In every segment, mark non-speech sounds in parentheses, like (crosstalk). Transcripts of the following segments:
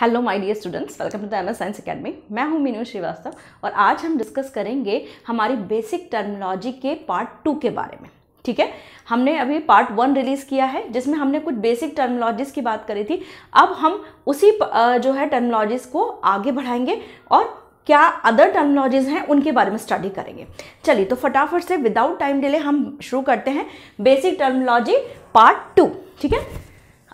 hello my dear students welcome to the M S science academy मैं हूं मीनू श्रीवास्तव और आज हम डिस्कस करेंगे हमारी बेसिक टर्मिनोलॉजी के पार्ट टू के बारे में ठीक है हमने अभी पार्ट वन रिलीज़ किया है जिसमें हमने कुछ बेसिक टर्मिनोलॉजीज़ की बात करी थी अब हम उसी जो है टर्मिनोलॉजीज़ को आगे बढ़ाएंगे और क्या अदर टर्मिनोलॉजीज़ हैं उनके बारे में स्टडी करेंगे चलिए तो फटाफट से विदाउट टाइम डिले हम शुरू करते हैं बेसिक टर्मिनोलॉजी पार्ट टू ठीक है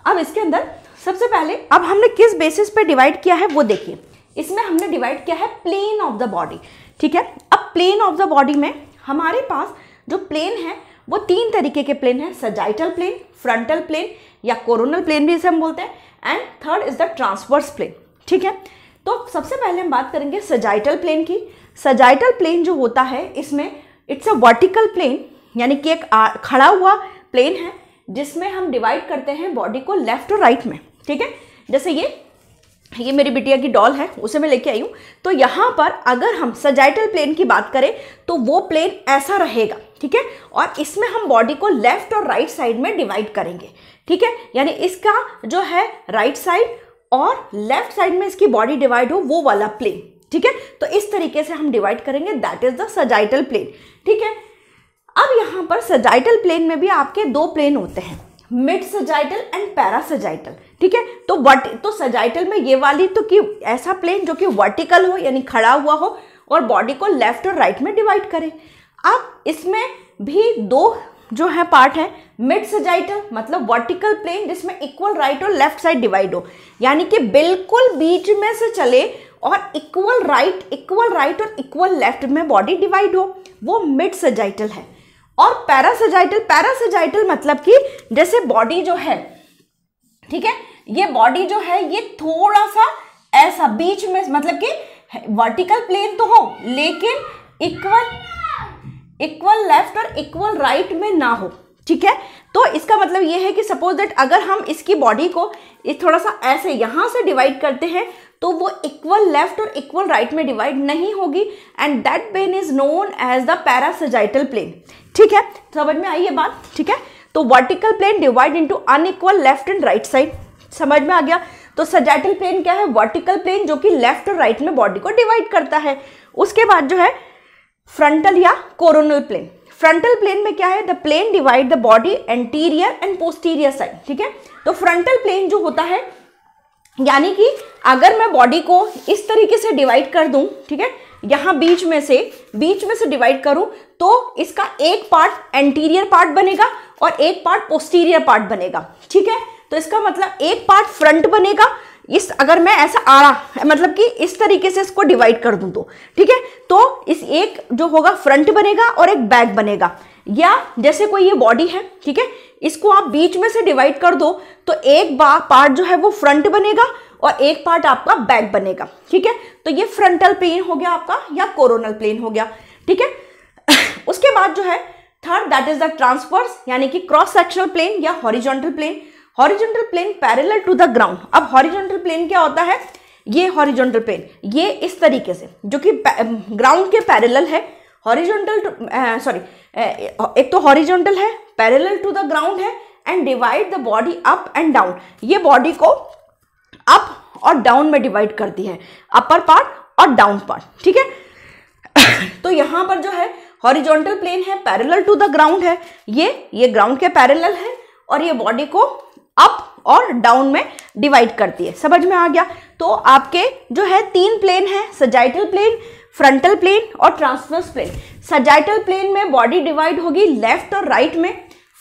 अब इसके अंदर सबसे पहले अब हमने किस बेसिस पे डिवाइड किया है वो देखिए इसमें हमने डिवाइड किया है प्लेन ऑफ द बॉडी ठीक है अब प्लेन ऑफ द बॉडी में हमारे पास जो प्लेन है वो तीन तरीके के प्लेन है सजाइटल प्लेन फ्रंटल प्लेन या कोरोनल प्लेन भी इसे हम बोलते हैं and third is the transverse plane ठीक है तो सबसे पहले हम बात करेंगे सजाइटल प्लेन की सजाइटल प्लेन जो होता है इसमें इट्स अ वर्टिकल प्लेन यानी कि एक खड़ा हुआ प्लेन है जिसमें हम डिवाइड करते हैं बॉडी को लेफ्ट और राइट में ठीक है जैसे ये ये मेरी बिटिया की डॉल है उसे मैं लेके आई हूँ तो यहाँ पर अगर हम सजाइटल प्लेन की बात करें तो वो प्लेन ऐसा रहेगा ठीक है और इसमें हम बॉडी को लेफ्ट और राइट साइड में डिवाइड करेंगे ठीक है यानी इसका जो है राइट साइड और लेफ्ट साइड में इसकी बॉडी डिवाइड हो वो वाला प्लेन ठीक है तो इस तरीके से हम डिवाइड करेंगे that is the sagittal plane ठीक है अब यहाँ पर सजाइटल प्लेन में भी आपके दो प्लेन होते हैं mid sagittal and parasagittal ठीक है तो वट तो सजाइटल में ये वाली तो कि ऐसा प्लेन जो कि वर्टिकल हो यानी खड़ा हुआ हो और बॉडी को लेफ्ट और राइट में डिवाइड करे अब इसमें भी दो जो है पार्ट है मिड सजाइटल मतलब वर्टिकल प्लेन जिसमें इक्वल राइट और लेफ्ट साइड डिवाइड हो यानी कि बिल्कुल बीच में से चले और इक्वल राइट इक्वल राइट और इक्वल लेफ्ट में बॉडी डिवाइड हो वो मिड सजाइटल है और पैरासजाइटल पैरासजाइटल मतलब कि जैसे बॉडी जो है ठीक है ये बॉडी जो है ये थोड़ा सा ऐसा बीच में मतलब कि वर्टिकल प्लेन तो हो लेकिन इक्वल इक्वल लेफ्ट और इक्वल राइट में ना हो ठीक है तो इसका मतलब ये है कि सपोज दैट अगर हम इसकी बॉडी को ये थोड़ा सा ऐसे यहां से डिवाइड करते हैं तो वो इक्वल लेफ्ट और इक्वल राइट में डिवाइड नहीं होगी and that plane is known as the parasagittal plane ठीक है समझ में आई ये बात ठीक है तो vertical plane divide into unequal left and right side समझ में आ गया तो सजाइटल प्लेन क्या है वर्टिकल प्लेन जो कि लेफ्ट और राइट में बॉडी को डिवाइड करता है उसके बाद जो है फ्रंटल या कोरोनल प्लेन फ्रंटल प्लेन में क्या है the plane divide the body anterior and posterior side ठीक है तो फ्रंटल प्लेन जो होता है यानी कि अगर मैं बॉडी को इस तरीके से डिवाइड कर दूं ठीक है यहां बीच में से बीच में से डिवाइड करूं तो इसका एक पार्ट एंटीरियर पार्ट बनेगा और एक पार्ट पोस्टीरियर पार्ट बनेगा ठीक है तो इसका मतलब एक पार्ट फ्रंट बनेगा इस अगर मैं ऐसा आड़ा मतलब कि इस तरीके से इसको डिवाइड कर दूं तो ठीक है तो इस एक जो होगा फ्रंट बनेगा और एक बैक बनेगा या जैसे कोई ये बॉडी है ठीक है इसको आप बीच में से डिवाइड कर दो तो एक पार्ट जो है वो फ्रंट बनेगा और एक पार्ट आपका बैक बनेगा ठीक है तो ये फ्रंटल प्लेन हो गया आपका या कोरोनल प्लेन हो गया ठीक है (coughs) उसके बाद जो है third that is the transverse यानी कि क्रॉस सेक्शनल प्लेन या horizontal plane horizontal plane parallel to the ground अब हॉरिजॉन्टल प्लेन क्या होता है ये हॉरिजॉन्टल प्लेन ये इस तरीके से जो कि ग्राउंड के पैरेलल है हॉरिजॉन्टल सॉरी एक तो हॉरिजॉन्टल है पैरल टू द ग्राउंड है and divide the body up and down ये बॉडी को अप और डाउन में डिवाइड करती है अपर पार्ट और डाउन पार्ट ठीक है (coughs) तो यहां पर जो है हॉरिजॉन्टल प्लेन है पैरेलल टू द ग्राउंड है ये ये ग्राउंड के पैरेलल है और ये बॉडी को अप और डाउन में डिवाइड करती है समझ में आ गया तो आपके जो है तीन प्लेन है सजाइटल प्लेन फ्रंटल प्लेन और ट्रांसवर्स प्लेन सजाइटल प्लेन में बॉडी डिवाइड होगी लेफ्ट और राइट में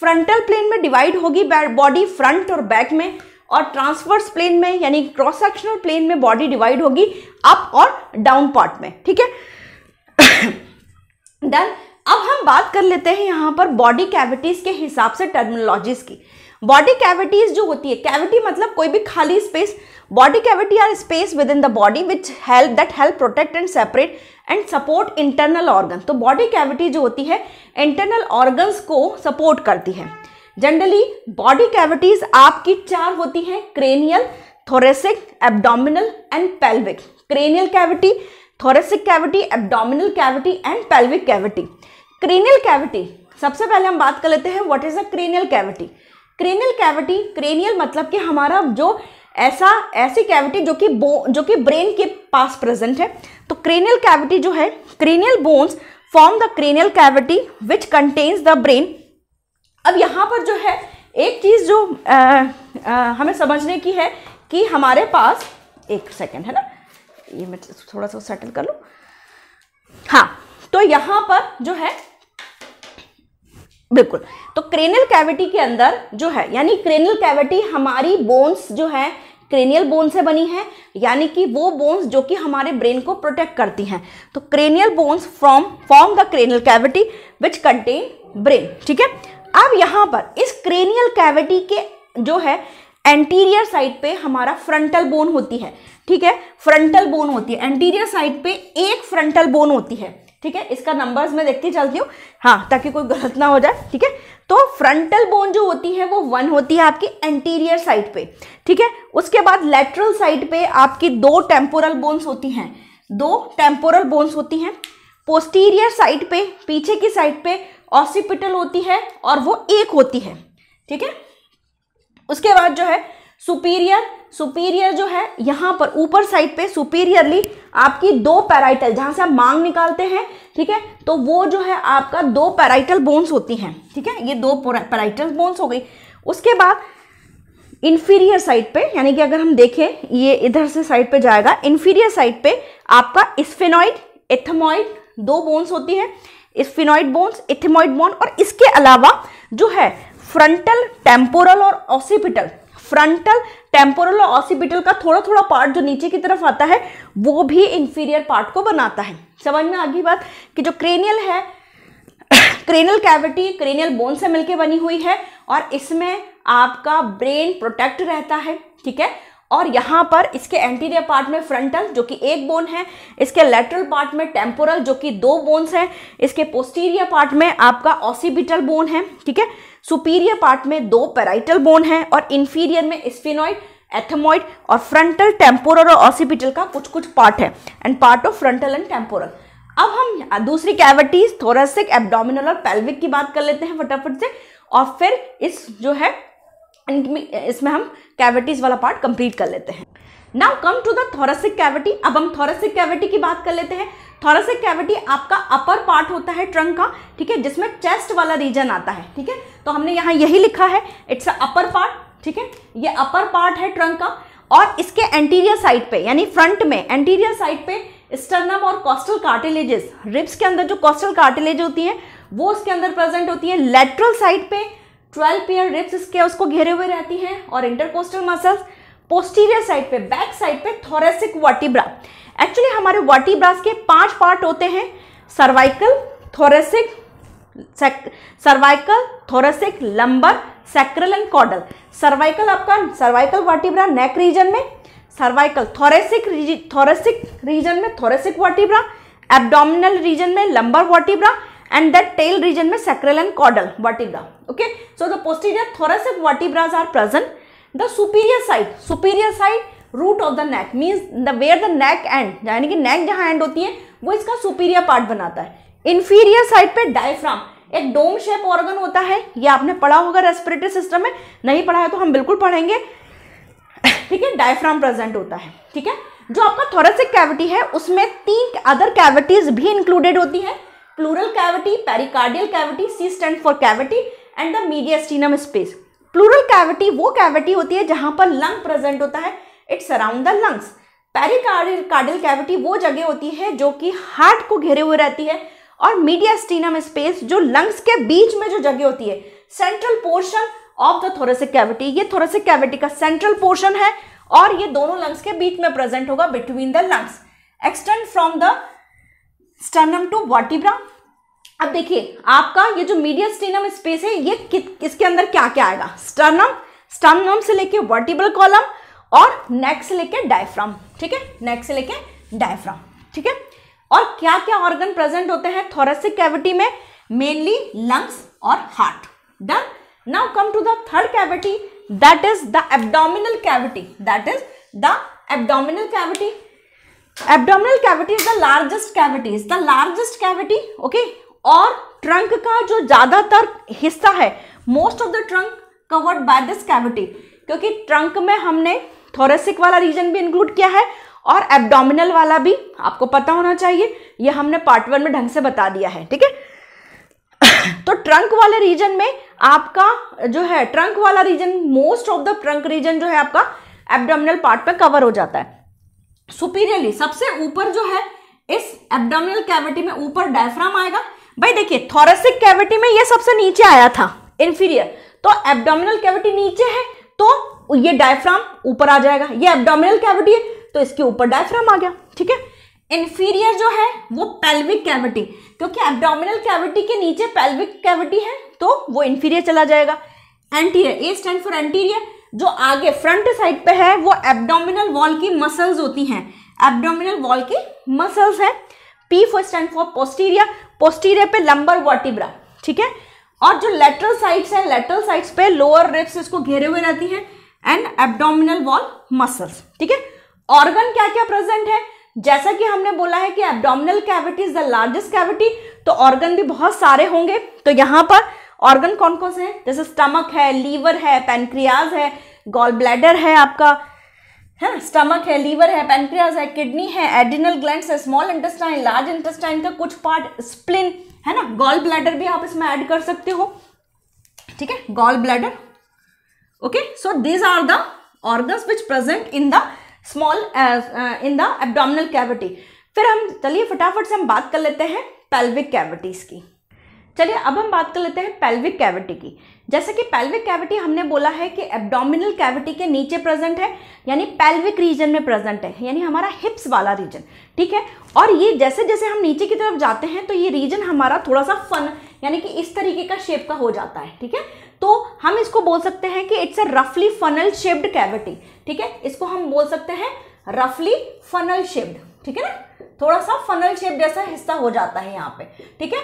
फ्रंटल प्लेन में डिवाइड होगी बॉडी फ्रंट और बैक में और ट्रांसवर्स प्लेन में यानी क्रॉस सेक्शनल प्लेन में बॉडी डिवाइड होगी अप और डाउन पार्ट में ठीक है डन (coughs) अब हम बात कर लेते हैं यहां पर बॉडी कैविटीज के हिसाब से टर्मिनोलॉजीज की बॉडी कैविटीज जो होती है कैविटी मतलब कोई भी खाली space body cavity are space within the body which help that help protect and separate and support internal organ तो बॉडी कैविटी जो होती है इंटरनल ऑर्गन्स को सपोर्ट करती है जनरली बॉडी कैविटीज आपकी चार होती हैं cranial thoracic abdominal and pelvic cranial cavity thoracic cavity abdominal cavity and pelvic cavity cranial cavity सबसे पहले हम बात कर लेते हैं what is a cranial cavity cranial cavity cranial मतलब कि हमारा जो ऐसा ऐसी कैविटी जो कि बो जो कि ब्रेन के पास प्रेजेंट है तो क्रेनियल कैविटी जो है cranial bones form the cranial cavity which contains the brain अब यहाँ पर जो है एक चीज़ जो आ, आ, हमें समझने की है कि हमारे पास एक सेकेंड है ना ये मैं थोड़ा सा सेटल कर लूँ हाँ तो यहाँ पर जो है बिल्कुल तो क्रेनियल कैविटी के अंदर जो है यानी क्रेनियल कैविटी हमारी बोन्स जो है क्रेनियल बोन से बनी है यानी कि वो बोन्स जो कि हमारे ब्रेन को प्रोटेक्ट करती हैं तो cranial bones from form the cranial cavity which contain brain ठीक है अब यहाँ पर इस क्रेनियल कैविटी के जो है एंटीरियर साइड पे हमारा फ्रंटल बोन होती है ठीक है फ्रंटल बोन होती है एंटीरियर साइड पे एक फ्रंटल बोन होती है ठीक है इसका नंबर्स मैं देखती चलती हूँ हाँ ताकि कोई गलत ना हो जाए ठीक है तो फ्रंटल बोन जो होती है वो वन होती है आपकी एंटीरियर साइड पे ठीक है उसके बाद लेटरल साइड पे आपकी दो टेम्पोरल बोन्स होती हैं दो टेम्पोरल बोन्स होती हैं पोस्टीरियर साइड पे पीछे की साइड पे ऑसिपिटल होती है और वो एक होती है ठीक है उसके बाद जो है सुपीरियर सुपीरियर जो है यहाँ पर ऊपर साइड पे सुपीरियरली आपकी दो पैराइटल जहां से आप मांग निकालते हैं ठीक है तो वो जो है आपका दो पैराइटल बोन्स होती हैं ठीक है ये दो पैराइटल बोन्स हो गई उसके बाद इन्फीरियर साइड पे यानी कि अगर हम देखें ये इधर से साइड पे जाएगा इन्फीरियर साइड पे आपका स्फेनॉइड एथमॉइड दो बोन्स होती है स्फिनॉइड बोन्स एथेमॉइड बोन और इसके अलावा जो है फ्रंटल टेम्पोरल और ऑसिपिटल फ्रंटल टेम्पोरल और ऑसिपिटल का थोड़ा थोड़ा पार्ट जो नीचे की तरफ आता है वो भी इंफीरियर पार्ट को बनाता है समझ में आगे बात कि जो क्रेनियल है क्रेनियल कैविटी क्रेनियल बोन से मिलकर बनी हुई है और इसमें आपका ब्रेन प्रोटेक्ट रहता है ठीक है और यहाँ पर इसके एंटीरियर पार्ट में फ्रंटल जो कि एक बोन है इसके लेटरल पार्ट में टेम्पोरल जो कि दो बोन्स हैं इसके पोस्टीरियर पार्ट में आपका ऑसिबिटल बोन है ठीक है सुपीरियर पार्ट में दो पेराइटल बोन है और इन्फीरियर में स्फिनॉइड एथमोइड और फ्रंटल टेम्पोरल और ऑसिपिटल का कुछ कुछ पार्ट है and part of frontal and temporal अब हम दूसरी कैविटीज थोरसिक एब्डोमिनल और पेल्विक की बात कर लेते हैं फटाफट से और फिर इस जो है इसमें हम कैविटीज वाला पार्ट कंप्लीट कर लेते हैं now come to the thoracic cavity अब हम थोरेसिक कैविटी की बात कर लेते हैं थोरेसिक कैविटी आपका अपर पार्ट होता है ट्रंक का ठीक है जिसमें चेस्ट वाला रीजन आता है ठीक है तो हमने यहां यही लिखा है इट्स अ अपर पार्ट ठीक है ये अपर पार्ट है ट्रंक का और इसके एंटीरियर साइड पे यानी फ्रंट में एंटीरियर साइड पे स्टर्नम और कॉस्टल कार्टिलेजेस रिब्स के अंदर जो कॉस्टल कार्टिलेज होती हैं वो उसके अंदर प्रेजेंट होती हैं लेटरल साइड पे ट्वेल्व पेयर रिब्स इसके उसको घेरे हुए रहती हैं और इंटरकोस्टल मसल्स पोस्टीरियर साइड पे बैक साइड पे थोरेसिक वर्टिब्रा एक्चुअली हमारे वर्टिब्रास के पांच पार्ट होते हैं cervical thoracic cervical thoracic lumbar sacral and caudal cervical आपका सर्वाइकल वर्टिब्रा नेक रीजन में सर्वाइकल थोरेसिक थोरेसिक रीजन में थोरेसिक वर्टिब्रा एब्डोमिनल रीजन में lumbar vertebra and that tail region में sacral and caudal vertebra okay so the posterior thoracic vertebras are present the superior side superior side root of the neck means the where the neck end यानी कि नेक जहाँ and होती है वो इसका superior part बनाता है इन्फीरियर साइड पे डायफ्राम एक डोम शेप ऑर्गन होता है ये आपने पढ़ा होगा रेस्पिरेटरी सिस्टम में नहीं पढ़ा है तो हम बिल्कुल पढ़ेंगे ठीक है डायफ्राम प्रेजेंट होता है ठीक है जो आपका थोरेसिक कैविटी है उसमें तीन अदर कैविटीज भी इंक्लूडेड होती है pleural cavity pericardial cavity C stand for cavity and the mediastinum space pleural cavity वो कैविटी होती है जहां पर लंग प्रेजेंट होता है it's around the lungs pericardial cavity वो जगह होती है जो कि हार्ट को घेरे हुए रहती है और मीडियास्टीनम स्पेस जो लंग्स के बीच में जो जगह होती है central portion of the thoracic cavity ये थोरेसिक कैविटी का सेंट्रल पोर्शन है और ये दोनों लंग्स के बीच में प्रेजेंट होगा between the lungs extend from the sternum to vertebra अब देखिए आपका ये जो मीडियल स्टेनम स्पेस है ये कि, इसके अंदर क्या क्या आएगा स्टर्नम स्टर्नम से लेके वर्टिबल कॉलम और नेक से लेके डायफ्राम ठीक है नेक से लेके डायफ्राम ठीक है और क्या क्या ऑर्गन प्रेजेंट होते हैं थोरेसिक कैविटी में मेनली लंग्स और heart done now come to the third cavity that is the abdominal cavity that is the abdominal cavity abdominal cavity is the largest cavity is the largest cavity okay और trunk का जो ज़्यादातर हिस्सा है most of the trunk covered by this cavity क्योंकि trunk में हमने thoracic वाला रीजन भी इंक्लूड किया है और एब्डोमिनल वाला भी आपको पता होना चाहिए यह हमने पार्ट वन में ढंग से बता दिया है ठीक है (coughs) तो ट्रंक वाले रीजन में आपका जो है ट्रंक वाला region most of the trunk region जो है आपका एब्डोमिनल पार्ट पे कवर हो जाता है सुपीरियरली सबसे ऊपर जो है इस एब्डोमिनल कैविटी में ऊपर डायफ्राम आएगा भाई देखिए थोरेसिक कैविटी में ये सबसे नीचे आया था इन्फीरियर तो एब्डोमिनल कैविटी नीचे है तो ये डायफ्राम ऊपर आ जाएगा ये एब्डोमिनल कैविटी है तो इसके ऊपर डायफ्राम आ गया ठीक है इन्फीरियर जो है वो पेल्विक कैविटी क्योंकि एब्डोमिनल कैविटी के नीचे पेल्विक कैविटी है तो वो इन्फीरियर चला जाएगा anterior A stand for anterior जो आगे फ्रंट साइड पे है वो एब्डोमिनल वॉल की मसल्स होती हैं एब्डोमिनल वॉल की मसल्स है P for stand for posterior posterior पे लंबर वर्टिब्रा ठीक है और जो लेटरल साइड्स हैं लेटरल साइड्स पे लोअर रिप्स इसको घेरे हुए रहती हैं एंड एब्डोमिनल वॉल मसल्स ठीक है ऑर्गन क्या क्या प्रेजेंट है जैसा कि हमने बोला है कि abdominal cavity is the largest cavity तो ऑर्गन भी बहुत सारे होंगे तो यहां पर ऑर्गन कौन कौन से हैं जैसे स्टमक है लीवर है पेनक्रियाज है गॉल ब्लैडर है आपका हाँ, है स्टमक है लीवर है पेनक्रियाज है किडनी है एडिनल ग्लैंड है स्मॉल इंटेस्टाइन लार्ज इंटेस्टाइन का कुछ पार्ट स्प्लिन है ना गॉल ब्लैडर भी आप इसमें ऐड कर सकते हो ठीक है gall bladder okay so these are the organs which present in the small in the abdominal cavity फिर हम चलिए फटाफट से हम बात कर लेते हैं पेल्विक कैविटीज की चलिए अब हम बात कर लेते हैं पेल्विक कैविटी की जैसे कि पेल्विक कैविटी हमने बोला है कि एब्डोमिनल कैविटी के नीचे प्रेजेंट है यानी पेल्विक रीजन में प्रेजेंट है यानी हमारा हिप्स वाला रीजन ठीक है और ये जैसे जैसे हम नीचे की तरफ जाते हैं तो ये रीजन हमारा थोड़ा सा फन यानी कि इस तरीके का शेप का हो जाता है ठीक है तो हम इसको बोल सकते हैं कि इट्स अ रफली फनल शेप्ड कैविटी ठीक है इसको हम बोल सकते हैं रफली फनल शेप्ड ठीक है ना थोड़ा सा फनल शेप जैसा हिस्सा हो जाता है यहाँ पे ठीक है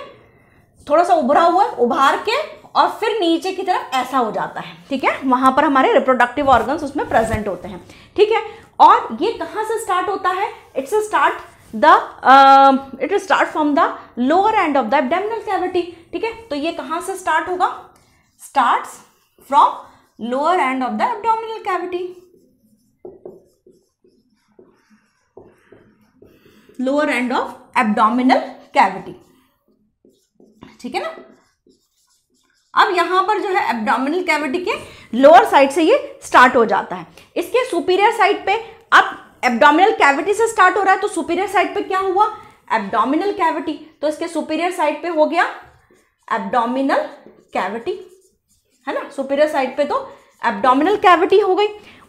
थोड़ा सा उभरा हुआ है उभार के और फिर नीचे की तरफ ऐसा हो जाता है ठीक है वहां पर हमारे रिप्रोडक्टिव ऑर्गन उसमें प्रेजेंट होते हैं ठीक है और ये कहाँ से स्टार्ट होता है it's a start the it start from the lower end of the abdominal cavity ठीक है तो ये कहाँ से स्टार्ट होगा start from lower end of the abdominal cavity lower end of abdominal cavity ठीक है ना अब यहां पर जो है एब्डोमिनल कैविटी के लोअर साइड से ये स्टार्ट हो जाता है इसके सुपीरियर साइड पे अब एब्डोमिनल कैविटी से स्टार्ट हो रहा है तो सुपीरियर साइड पे क्या हुआ एब्डोमिनल कैविटी तो इसके सुपीरियर साइड पे हो गया एब्डोमिनल कैविटी है ना सुपीरियर साइड पे तो एब्डोमिनल कैविटी हो गई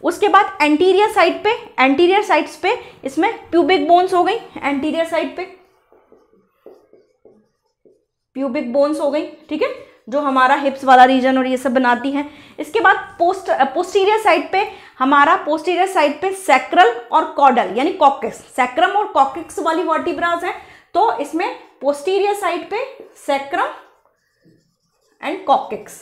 उसके बाद एंटीरियर साइड पे एंटीरियर साइड्स पे इसमें प्यूबिक बोन्स हो गई एंटीरियर साइड पे प्यूबिक बोन्स हो गई ठीक है जो हमारा हिप्स वाला रीजन और ये सब बनाती हैं इसके बाद पोस्ट पोस्टीरियर साइड पे हमारा पोस्टीरियर साइड पे सैक्रल और कॉडल यानी कॉकिक्स सैक्रम और कॉकिक्स वाली वर्टिब्राज हैं तो इसमें पोस्टीरियर साइड पे सैक्रम एंड कॉकिक्स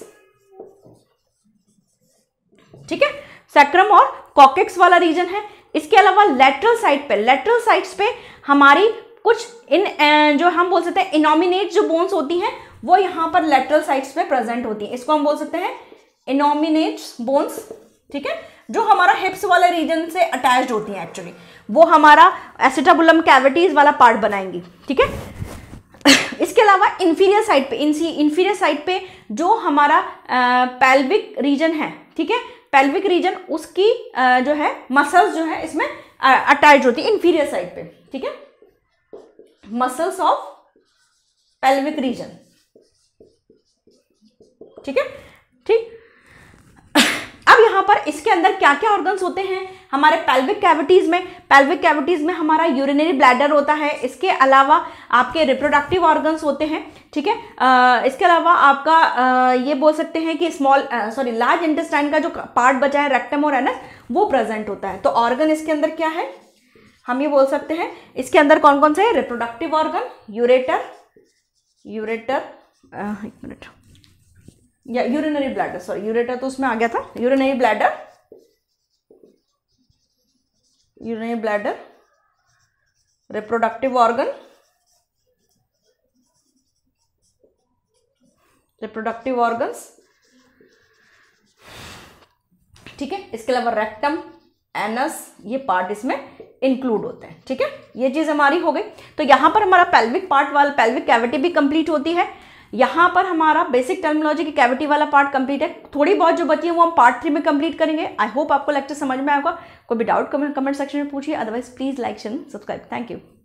ठीक है सैक्रम और कॉकिक्स वाला रीजन है इसके अलावा लेटरल साइड पे लेटरल साइड्स पे हमारी कुछ इन जो हम बोल सकते हैं इनोमिनेट जो बोन्स होती हैं वो यहाँ पर लेटरल साइड्स पे प्रेजेंट होती है इसको हम बोल सकते हैं इनोमिनेट बोन्स ठीक है जो हमारा हिप्स वाले रीजन से अटैच्ड होती हैं एक्चुअली वो हमारा एसिटाबुलम कैविटीज वाला पार्ट बनाएंगी ठीक है (laughs) इसके अलावा इन्फीरियर साइड पे इन्फीरियर साइड पे जो हमारा पेल्विक रीजन है ठीक है पेल्विक रीजन उसकी आ, जो है मसल्स जो है इसमें अटैच होती है इन्फीरियर साइड पे ठीक है मसल्स ऑफ पेल्विक रीजन ठीक है ठीक अब यहां पर इसके अंदर क्या क्या ऑर्गन्स होते हैं हमारे पेल्विक कैविटीज़ में पेल्विक कैविटीज़ में हमारा यूरिनरी ब्लैडर होता है इसके अलावा आपके रिप्रोडक्टिव ऑर्गन्स होते हैं ठीक है आ, इसके अलावा आपका आ, ये बोल सकते हैं कि स्मॉल सॉरी लार्ज इंटेस्टाइन का जो पार्ट बचा है रेक्टम और एनस वो प्रेजेंट होता है तो ऑर्गन इसके अंदर क्या है हम ये बोल सकते हैं इसके अंदर कौन कौन से है रिप्रोडक्टिव ऑर्गन यूरेटर यूरेटर एक मिनट या यूरिनरी ब्लैडर सॉरी यूरेटर तो उसमें आ गया था urinary bladder urinary bladder reproductive organ reproductive organs ठीक है इसके अलावा रेक्टम एनस ये पार्ट इसमें इंक्लूड होते हैं ठीक है ये चीज़ हमारी हो गई तो यहां पर हमारा पेल्विक पार्ट वाला पेल्विक कैविटी भी कंप्लीट होती है यहाँ पर हमारा बेसिक टर्मिनोलॉजी की कैविटी वाला पार्ट कंप्लीट है थोड़ी बहुत जो बची है वो हम पार्ट थ्री में कंप्लीट करेंगे आई होप आपको लेक्चर समझ में आएगा कोई भी डाउट कमेंट सेक्शन में पूछिए otherwise please like share subscribe thank you